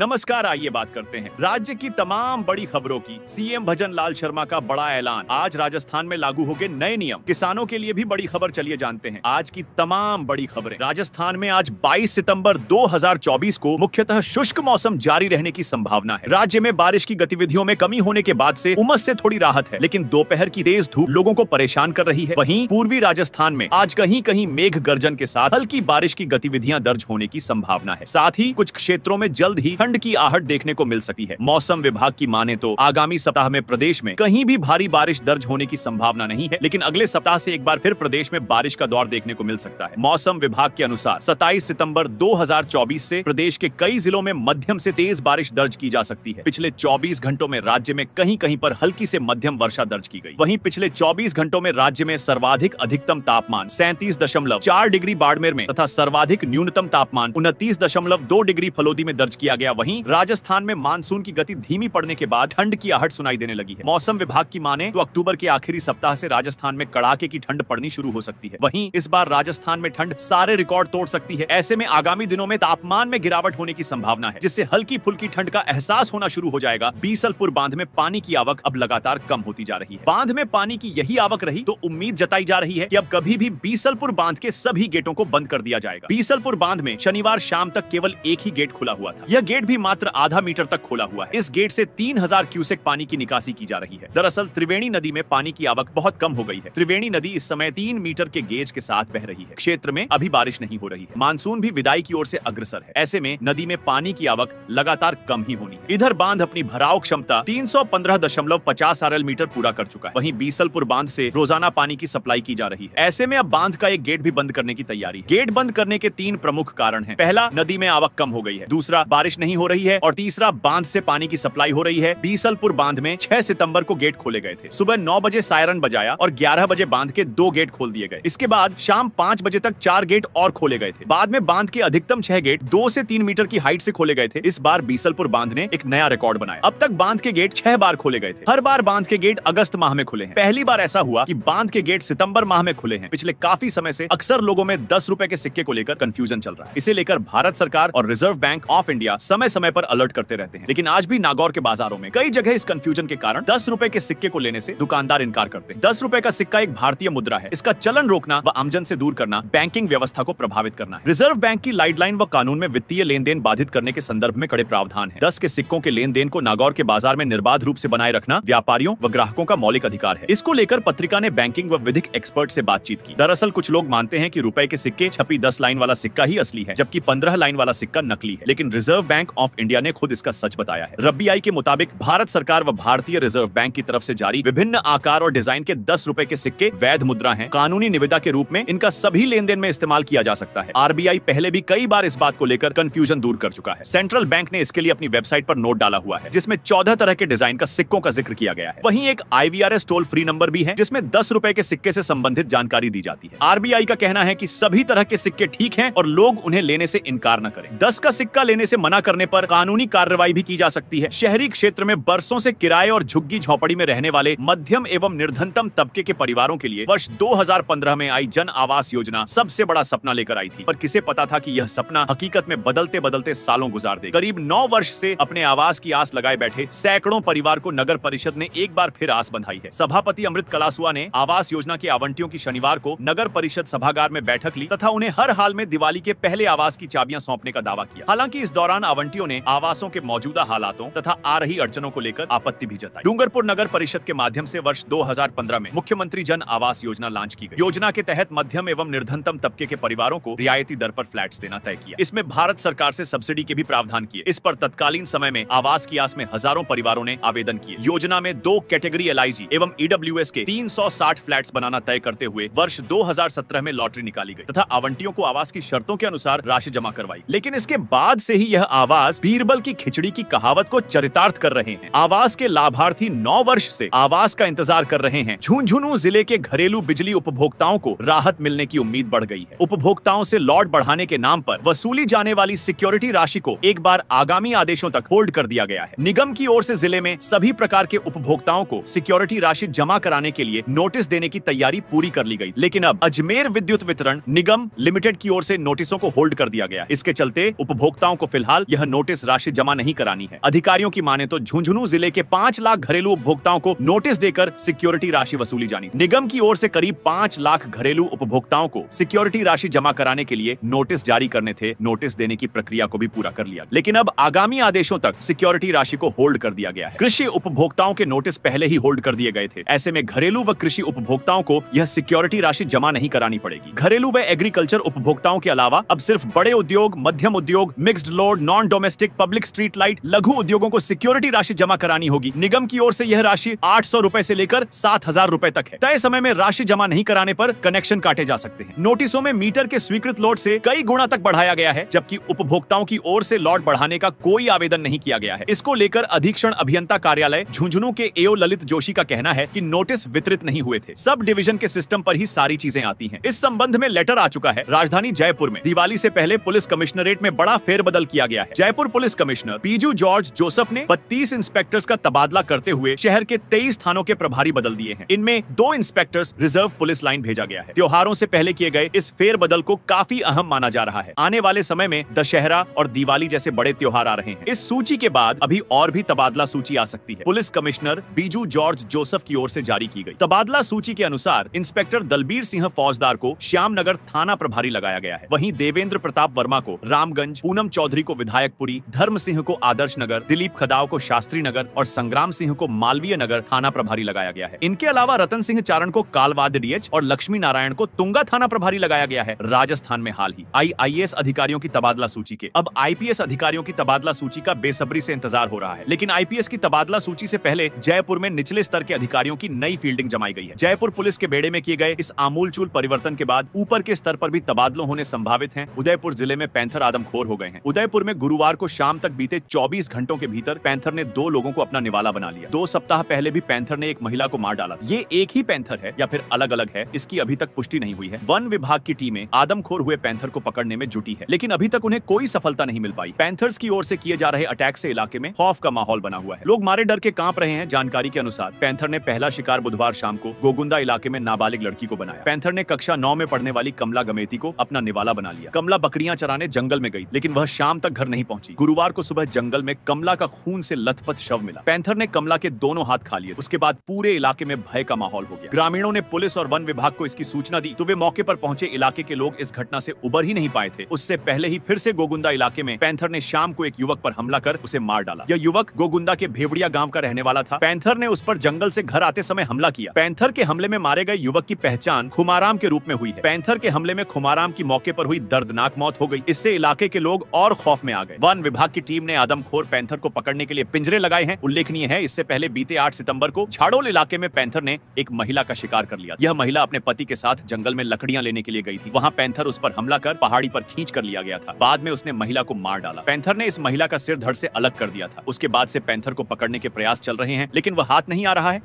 नमस्कार आइए बात करते हैं राज्य की तमाम बड़ी खबरों की सीएम भजन लाल शर्मा का बड़ा ऐलान आज राजस्थान में लागू हो गए नए नियम किसानों के लिए भी बड़ी खबर चलिए जानते हैं आज की तमाम बड़ी खबरें राजस्थान में आज 22 सितंबर 2024 को मुख्यतः शुष्क मौसम जारी रहने की संभावना है राज्य में बारिश की गतिविधियों में कमी होने के बाद ऐसी उमस ऐसी थोड़ी राहत है लेकिन दोपहर की तेज धूप लोगों को परेशान कर रही है वही पूर्वी राजस्थान में आज कहीं कहीं मेघ गर्जन के साथ हल्की बारिश की गतिविधियाँ दर्ज होने की संभावना है साथ ही कुछ क्षेत्रों में जल्द ही ठंड की आहट देखने को मिल सकती है मौसम विभाग की माने तो आगामी सप्ताह में प्रदेश में कहीं भी भारी बारिश दर्ज होने की संभावना नहीं है लेकिन अगले सप्ताह से एक बार फिर प्रदेश में बारिश का दौर देखने को मिल सकता है मौसम विभाग के अनुसार 27 सितंबर 2024 से प्रदेश के कई जिलों में मध्यम से तेज बारिश दर्ज की जा सकती है पिछले 24 घंटों में राज्य में कहीं कहीं पर हल्की से मध्यम वर्षा दर्ज की गई वहीं पिछले 24 घंटों में राज्य में सर्वाधिक अधिकतम तापमान सैंतीस चार डिग्री बाड़मेर में तथा सर्वाधिक न्यूनतम तापमान उनतीस डिग्री फलोदी में दर्ज किया गया वहीं राजस्थान में मानसून की गति धीमी पड़ने के बाद ठंड की आहट सुनाई देने लगी है मौसम विभाग की माने तो अक्टूबर के आखिरी सप्ताह से राजस्थान में कड़ाके की ठंड पड़नी शुरू हो सकती है वहीं इस बार राजस्थान में ठंड सारे रिकॉर्ड तोड़ सकती है ऐसे में आगामी दिनों में तापमान में गिरावट होने की संभावना है जिससे हल्की फुल्की ठंड का एहसास होना शुरू हो जाएगा बीसलपुर बांध में पानी की आवक अब लगातार कम होती जा रही है बांध में पानी की यही आवक रही तो उम्मीद जताई जा रही है की अब कभी भी बीसलपुर बांध के सभी गेटों को बंद कर दिया जाएगा बीसलपुर बांध में शनिवार शाम तक केवल एक ही गेट खुला हुआ था यह गेट गेट भी मात्र आधा मीटर तक खोला हुआ है इस गेट से 3000 क्यूसेक पानी की निकासी की जा रही है दरअसल त्रिवेणी नदी में पानी की आवक बहुत कम हो गई है त्रिवेणी नदी इस समय तीन मीटर के गेज के साथ बह रही है क्षेत्र में अभी बारिश नहीं हो रही है मानसून भी विदाई की ओर ऐसी अग्रसर है ऐसे में नदी में पानी की आवक लगातार कम ही होनी है इधर बांध अपनी भराव क्षमता तीन सौ मीटर पूरा कर चुका है वही बीसलपुर बांध ऐसी रोजाना पानी की सप्लाई की जा रही है ऐसे में अब बांध का एक गेट भी बंद करने की तैयारी गेट बंद करने के तीन प्रमुख कारण है पहला नदी में आवक कम हो गई है दूसरा बारिश नहीं नहीं हो रही है और तीसरा बांध से पानी की सप्लाई हो रही है बीसलपुर बांध में छह सितम्बर को गेट खोले गए थे सुबह नौ बजे सायरन बजाया और ग्यारह बजे बांध के दो गेट खोल दिए गए इसके बाद शाम पांच बजे तक चार गेट और खोले गए थे बाद में बांध के अधिकतम छह गेट दो से तीन मीटर की हाइट से खोले गए थे इस बार बीसलपुर बांध ने एक नया रिकॉर्ड बनाया अब तक बांध के गेट छह बार खोले गए थे हर बार बांध के गेट अगस्त माह में खुले हैं पहली बार ऐसा हुआ की बांध के गेट सितम्बर माह में खुले हैं पिछले काफी समय ऐसी अक्सर लोगों में दस रुपए के सिक्के को लेकर कंफ्यूजन चल रहा है इसे लेकर भारत सरकार और रिजर्व बैंक ऑफ इंडिया समय समय पर अलर्ट करते रहते हैं लेकिन आज भी नागौर के बाजारों में कई जगह इस कंफ्यूजन के कारण दस रूपए के सिक्के को लेने से दुकानदार इनकार करते हैं दस रूपए का सिक्का एक भारतीय मुद्रा है इसका चलन रोकना व आमजन से दूर करना बैंकिंग व्यवस्था को प्रभावित करना है रिजर्व बैंक की गाइडलाइन व कानून में वित्तीय लेन देन बाधित करने के संदर्भ में कड़े प्रावधान है दस के सिक्कों के लेन देन को नागौर के बाजार में निर्बाध रूप ऐसी बनाए रखना व्यापारियों व ग्राहकों का मौलिक अधिकार है इसको लेकर पत्रिका ने बैंकिंग व विधिक एक्सपर्ट ऐसी बातचीत की दरअसल कुछ लोग मानते हैं की रुपए के सिक्के छपी दस लाइन वाला सिक्का ही असली है जबकि पंद्रह लाइन वाला सिक्का नकली है लेकिन reserve bank bank of India ने खुद इसका सच बताया है आई के मुताबिक भारत सरकार व भारतीय रिजर्व बैंक की तरफ से जारी विभिन्न आकार और डिजाइन के दस रूपए के सिक्के वैध मुद्रा है कानूनी निविदा के रूप में इनका सभी लेन देन में इस्तेमाल किया जा सकता है आरबीआई पहले भी कई बार इस बात को लेकर कंफ्यूजन दूर कर चुका है सेंट्रल बैंक ने इसके लिए अपनी वेबसाइट पर नोट डाला हुआ है जिसमें चौदह तरह के डिजाइन का सिक्कों का जिक्र किया गया है वहीं एक आईवीआरएस टोल फ्री नंबर भी है जिसमें दस रूपए के सिक्के से संबंधित जानकारी दी जाती है आरबीआई का कहना है की सभी तरह के सिक्के ठीक है और लोग उन्हें लेने से इनकार न करें दस का सिक्का लेने से मना करने करने पर कानूनी कार्रवाई भी की जा सकती है शहरी क्षेत्र में बरसों से किराए और झुग्गी झोपड़ी में रहने वाले मध्यम एवं निर्धनतम तबके के परिवारों के लिए वर्ष 2015 में आई जन आवास योजना सबसे बड़ा सपना लेकर आई थी पर किसे पता था कि यह सपना हकीकत में बदलते बदलते सालों गुजार दे करीब नौ वर्ष से अपने आवास की आस लगाए बैठे सैकड़ों परिवार को नगर परिषद ने एक बार फिर आस बंधाई है सभापति अमृत कलासुआ ने आवास योजना के आवंटियों की शनिवार को नगर परिषद सभागार में बैठक ली तथा उन्हें हर हाल में दिवाली के पहले आवास की चाबियां सौंपने का दावा किया हालांकि इस दौरान आवंटी घंटियों ने आवासों के मौजूदा हालातों तथा आ रही अड़चनों को लेकर आपत्ति भी जताई डूंगरपुर नगर परिषद के माध्यम से वर्ष 2015 में मुख्यमंत्री जन आवास योजना लॉन्च की गई योजना के तहत मध्यम एवं निर्धनतम तबके के परिवारों को रियायती दर पर फ्लैट देना तय किया इसमें भारत सरकार ऐसी सब्सिडी के भी प्रावधान किए इस पर तत्कालीन समय में आवास की आस में हजारों परिवारों ने आवेदन किए योजना में दो कैटेगरी एल एवं ईडब्ल्यू के तीन सौ बनाना तय करते हुए वर्ष दो में लॉटरी निकाली गई तथा आवंटियों को आवास की शर्तों के अनुसार राशि जमा करवाई लेकिन इसके बाद से ही यह आवास आवास बीरबल की खिचड़ी की कहावत को चरितार्थ कर रहे हैं आवास के लाभार्थी नौ वर्ष से आवास का इंतजार कर रहे हैं झुंझुनू जिले के घरेलू बिजली उपभोक्ताओं को राहत मिलने की उम्मीद बढ़ गई है उपभोक्ताओं से लॉट बढ़ाने के नाम पर वसूली जाने वाली सिक्योरिटी राशि को एक बार आगामी आदेशों तक होल्ड कर दिया गया है निगम की ओर से जिले में सभी प्रकार के उपभोक्ताओं को सिक्योरिटी राशि जमा कराने के लिए नोटिस देने की तैयारी पूरी कर ली गई लेकिन अब अजमेर विद्युत वितरण निगम लिमिटेड की ओर से नोटिसों को होल्ड कर दिया गया इसके चलते उपभोक्ताओं को फिलहाल यह नोटिस राशि जमा नहीं करानी है अधिकारियों की माने तो झुंझुनू जिले के पांच लाख घरेलू उपभोक्ताओं को नोटिस देकर सिक्योरिटी राशि वसूली जानी निगम की ओर ऐसी करीब पांच लाख घरेलू उपभोक्ताओं को सिक्योरिटी राशि जमा कराने के लिए नोटिस जारी करने थे नोटिस देने की प्रक्रिया को भी पूरा कर लिया लेकिन अब आगामी आदेशों तक सिक्योरिटी राशि को होल्ड कर दिया गया है कृषि उपभोक्ताओं के नोटिस पहले ही होल्ड कर दिए गए थे ऐसे में घरेलू व कृषि उपभोक्ताओं को यह सिक्योरिटी राशि जमा नहीं करानी पड़ेगी घरेलू व एग्रीकल्चर उपभोक्ताओं के अलावा अब सिर्फ बड़े उद्योग मध्यम उद्योग mixed load non domestic public street light लघु उद्योगों को सिक्योरिटी राशि जमा करानी होगी निगम की ओर से यह राशि आठ सौ रूपए ऐसी लेकर सात हजार रूपए तक है तय समय में राशि जमा नहीं कराने पर कनेक्शन काटे जा सकते हैं नोटिसों में मीटर के स्वीकृत लॉट से कई गुणा तक बढ़ाया गया है जबकि उपभोक्ताओं की ओर से लॉट बढ़ाने का कोई आवेदन नहीं किया गया है इसको लेकर अधीक्षण अभियंता कार्यालय झुंझुनू के एओ ललित जोशी का कहना है की नोटिस वितरित नहीं हुए थे सब डिविजन के सिस्टम आरोप ही सारी चीजें आती है इस संबंध में लेटर आ चुका है राजधानी जयपुर में दिवाली ऐसी पहले पुलिस कमिश्नरेट में बड़ा फेरबदल किया गया है Jaipur police commissioner Biju George Joseph ने बत्तीस इंस्पेक्टर्स का तबादला करते हुए शहर के तेईस थानों के प्रभारी बदल दिए हैं इनमें दो इंस्पेक्टर्स रिजर्व पुलिस लाइन भेजा गया है त्योहारों से पहले किए गए इस फेरबदल को काफी अहम माना जा रहा है आने वाले समय में दशहरा और दिवाली जैसे बड़े त्योहार आ रहे हैं इस सूची के बाद अभी और भी तबादला सूची आ सकती है police commissioner Biju George Joseph की ओर ऐसी जारी की गई तबादला सूची के अनुसार इंस्पेक्टर दलबीर सिंह फौजदार को श्याम थाना प्रभारी लगाया गया है वही देवेंद्र प्रताप वर्मा को रामगंज पूनम चौधरी को विधायक पुरी धर्म सिंह को आदर्श नगर दिलीप खदाव को शास्त्री नगर और संग्राम सिंह को मालवीय नगर थाना प्रभारी लगाया गया है इनके अलावा रतन सिंह चारण को कालवाद डीएच और लक्ष्मी नारायण को तुंगा थाना प्रभारी लगाया गया है राजस्थान में हाल ही आई आई अधिकारियों की तबादला सूची के अब आई अधिकारियों की तबादला सूची का बेसब्री ऐसी इंतजार हो रहा है लेकिन आई की तबादला सूची ऐसी पहले जयपुर में निचले स्तर के अधिकारियों की नई फील्डिंग जमाई गई है जयपुर पुलिस के बेड़े में किए गए इस आमूलचूल परिवर्तन के बाद ऊपर के स्तर पर भी तबादलों होने संभावित है उदयपुर जिले में पैंथर आदमखोर हो गए हैं उदयपुर में गुरु गुरुवार को शाम तक बीते 24 घंटों के भीतर पैंथर ने दो लोगों को अपना निवाला बना लिया दो सप्ताह पहले भी पैंथर ने एक महिला को मार डाला ये एक ही पैंथर है या फिर अलग अलग है इसकी अभी तक पुष्टि नहीं हुई है वन विभाग की टीमें आदमखोर हुए पैंथर को पकड़ने में जुटी है लेकिन अभी तक उन्हें कोई सफलता नहीं मिल पाई पैंथर्स की ओर से किए जा रहे अटैक से इलाके में खौफ का माहौल बना हुआ है लोग मारे डर के कांप रहे हैं जानकारी के अनुसार पैंथर ने पहला शिकार बुधवार शाम को गोगुंदा इलाके में नाबालिग लड़की को बनाया पैंथर ने कक्षा नौ में पढ़ने वाली कमला गमेती को अपना निवाला बना लिया कमला बकरियां चराने जंगल में गई लेकिन वह शाम तक घर नहीं पहुंची गुरुवार को सुबह जंगल में कमला का खून से लथपथ शव मिला पैंथर ने कमला के दोनों हाथ खा लिए उसके बाद पूरे इलाके में भय का माहौल हो गया ग्रामीणों ने पुलिस और वन विभाग को इसकी सूचना दी तो वे मौके पर पहुंचे इलाके के लोग इस घटना से उबर ही नहीं पाए थे उससे पहले ही फिर से गोगुंदा इलाके में पैंथर ने शाम को एक युवक पर हमला कर उसे मार डाला यह युवक गोगुंदा के भेवड़िया गाँव का रहने वाला था पैंथर ने उस पर जंगल से घर आते समय हमला किया पैंथर के हमले में मारे गए युवक की पहचान खुमाराम के रूप में हुई है पैंथर के हमले में खुमाराम की मौके पर हुई दर्दनाक मौत हो गई इससे इलाके के लोग और खौफ में आ गए वन विभाग की टीम ने आदमखोर पैंथर को पकड़ने के लिए पिंजरे लगाए हैं उल्लेखनीय है इससे पहले बीते आठ सितम्बर को झाड़ोल इलाके में पैंथर ने एक महिला का शिकार कर लिया यह महिला अपने पति के साथ जंगल में लकड़ियां लेने के लिए गई थी वहाँ पैंथर उस पर हमला कर पहाड़ी पर खींच कर लिया गया था बाद में उसने महिला को मार डाला पैंथर ने इस महिला का सिर धड़ से अलग कर दिया था उसके बाद से पैंथर को पकड़ने के प्रयास चल रहे हैं लेकिन वह हाथ नहीं आ रहा है